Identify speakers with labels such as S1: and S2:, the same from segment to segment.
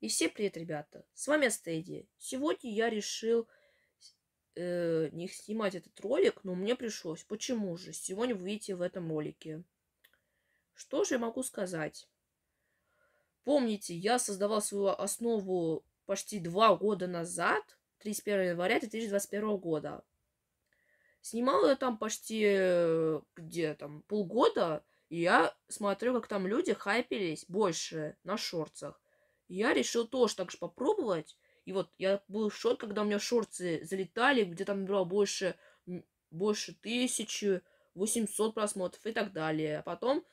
S1: И все, привет, ребята! С вами Стеди. Сегодня я решил э, не снимать этот ролик, но мне пришлось. Почему же? Сегодня вы видите в этом ролике. Что же я могу сказать? Помните, я создавал свою основу почти два года назад, 31 января 2021 года. Снимал я там почти э, где там полгода, и я смотрю, как там люди хайпились больше на шорцах. Я решил тоже так же попробовать. И вот я был в шоке, когда у меня шорты залетали, где то было больше, больше тысячи, 800 просмотров и так далее. А потом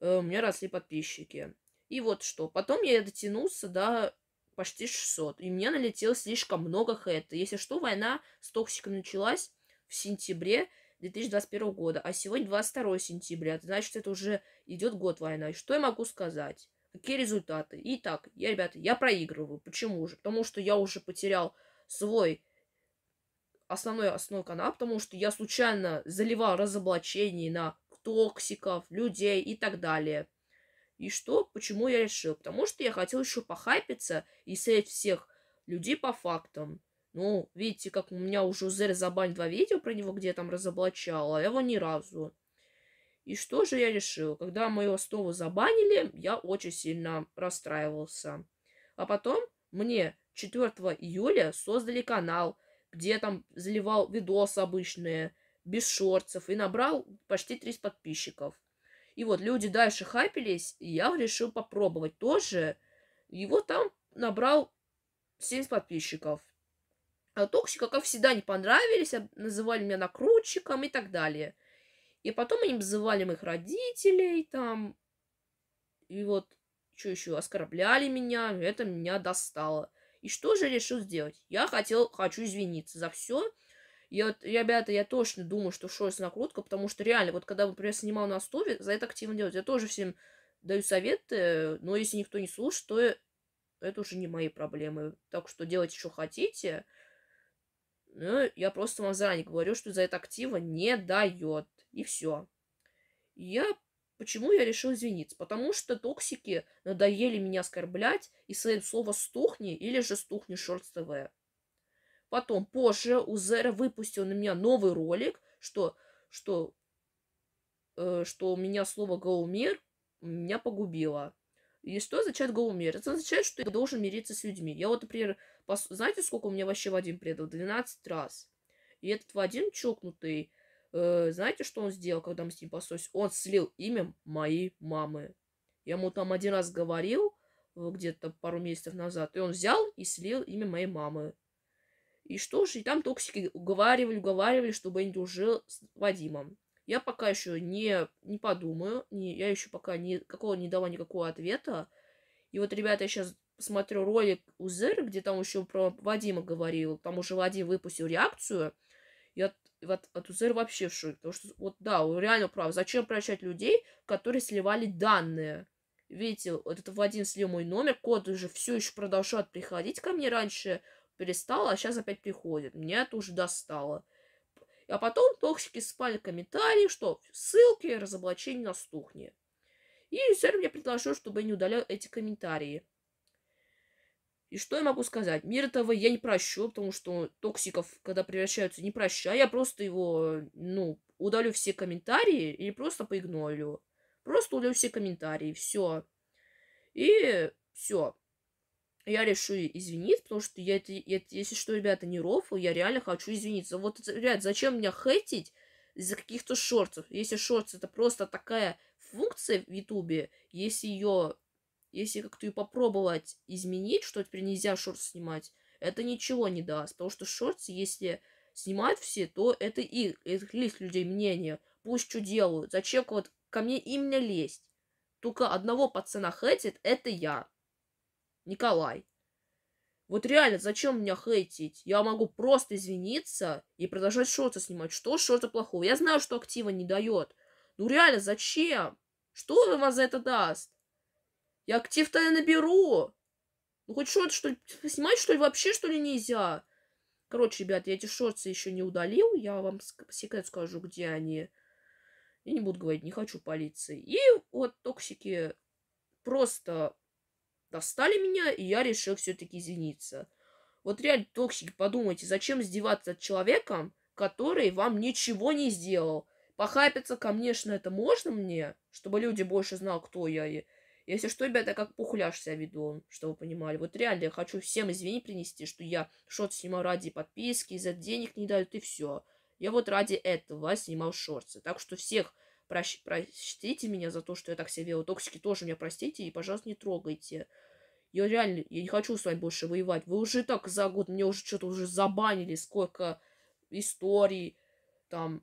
S1: э, у меня росли подписчики. И вот что. Потом я дотянулся до почти 600. И мне налетело слишком много хэта. Если что, война с токсиком началась в сентябре 2021 года. А сегодня 22 сентября. Значит, это уже идет год война. И что я могу сказать? какие результаты. Итак, я, ребята, я проигрываю. Почему же? Потому что я уже потерял свой основной, основной канал, потому что я случайно заливал разоблачений на токсиков, людей и так далее. И что, почему я решил? Потому что я хотел еще похайпиться и сеять всех людей по фактам. Ну, видите, как у меня уже Зер забанил два видео про него, где я там разоблачала, а его ни разу. И что же я решил? Когда мою основу забанили, я очень сильно расстраивался. А потом мне 4 июля создали канал, где там заливал видосы обычные, без шорцев, и набрал почти 30 подписчиков. И вот люди дальше хапились, и я решил попробовать тоже. Его там набрал 70 подписчиков. А Токсика, как всегда, не понравились, а называли меня накрутчиком и так далее – и потом они обзывали моих родителей там. И вот, что еще, оскорбляли меня, это меня достало. И что же решил сделать? Я хотел, хочу извиниться за все. Я вот, ребята, я точно думаю, что с накрутка, потому что реально, вот когда, например, снимал на стове, за это активно делать. Я тоже всем даю советы, но если никто не слушает, то э, это уже не мои проблемы. Так что делайте, что хотите. Ну, я просто вам заранее говорю, что за это актива не дает и все. Я почему я решил извиниться? Потому что токсики надоели меня оскорблять, и своим слово «стухни» или же «стухни Шортс ТВ». Потом, позже, Узера выпустил на меня новый ролик, что, что, э, что у меня слово «гаумер» меня погубило. И что означает гаумер? Это означает, что я должен мириться с людьми. Я вот, например, пос... знаете, сколько у меня вообще Вадим предал? 12 раз. И этот Вадим чокнутый, э, знаете, что он сделал, когда мы с ним поссорились? Он слил имя моей мамы. Я ему там один раз говорил, э, где-то пару месяцев назад, и он взял и слил имя моей мамы. И что ж и там токсики уговаривали, уговаривали, чтобы не дружил с Вадимом. Я пока еще не, не подумаю, не, я еще пока не, какого, не дала никакого ответа. И вот, ребята, я сейчас посмотрю ролик у Зеры, где там еще про Вадима говорил. Там уже Вадим выпустил реакцию – вот Атузер вообще в шоке. Потому что, вот да, он реально прав. Зачем прощать людей, которые сливали данные? Видите, вот это Вадим слил мой номер, код уже все еще продолжает приходить ко мне раньше перестал, а сейчас опять приходит. Меня это уже достало. А потом токсики спали комментарии, что ссылки, разоблачение на стухне. И Сер мне предложил, чтобы я не удалял эти комментарии. И что я могу сказать? Мир этого я не прощу, потому что токсиков, когда превращаются, не прощаю. Я просто его, ну, удалю все комментарии или просто поигнорю. Просто удалю все комментарии, все. И все. Я решу извиниться, потому что я, я, если что, ребята, не рофл, я реально хочу извиниться. Вот, ребят, зачем меня хейтить из-за каких-то шортов? Если шорты это просто такая функция в Ютубе, если ее если как-то и попробовать изменить, что теперь нельзя шорты снимать, это ничего не даст. Потому что шорты, если снимают все, то это их, их лист людей мнение. Пусть что делают. Зачем вот ко мне именно лезть? Только одного пацана хейтит, это я. Николай. Вот реально, зачем меня хейтить? Я могу просто извиниться и продолжать шорты снимать. Что шорты плохого? Я знаю, что актива не дает. Ну реально, зачем? Что вам за это даст? Я актив-то я наберу. Ну хоть шорт, что ли, снимать, что ли, вообще, что ли, нельзя? Короче, ребят, я эти шорты еще не удалил. Я вам секрет скажу, где они. Я не буду говорить, не хочу полиции. И вот токсики просто достали меня, и я решил все-таки извиниться. Вот реально, токсики, подумайте, зачем издеваться от человека, который вам ничего не сделал? Похапиться, конечно, это можно мне, чтобы люди больше знали, кто я и если что, ребята, как пухляш себя веду, чтобы вы понимали. Вот реально, я хочу всем извини принести, что я шот снимал ради подписки, из-за денег не дают, и все. Я вот ради этого снимал шорты. Так что всех прощ простите меня за то, что я так себя вел. Токсики тоже меня простите и, пожалуйста, не трогайте. Я реально, я не хочу с вами больше воевать. Вы уже так за год, мне уже что-то уже забанили, сколько историй, там,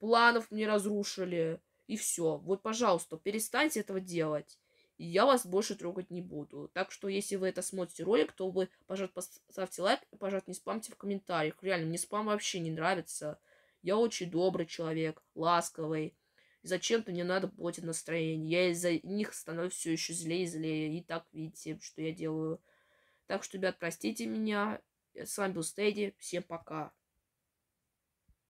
S1: планов мне разрушили. И все. Вот, пожалуйста, перестаньте этого делать я вас больше трогать не буду. Так что, если вы это смотрите ролик, то вы, пожалуйста, поставьте лайк, и, пожалуйста, не спамьте в комментариях. Реально, мне спам вообще не нравится. Я очень добрый человек, ласковый. Зачем-то мне надо платить настроение. Я из-за них становлюсь все еще злее и злее. И так видите, что я делаю. Так что, ребят, простите меня. С вами был Стэдди. Всем пока.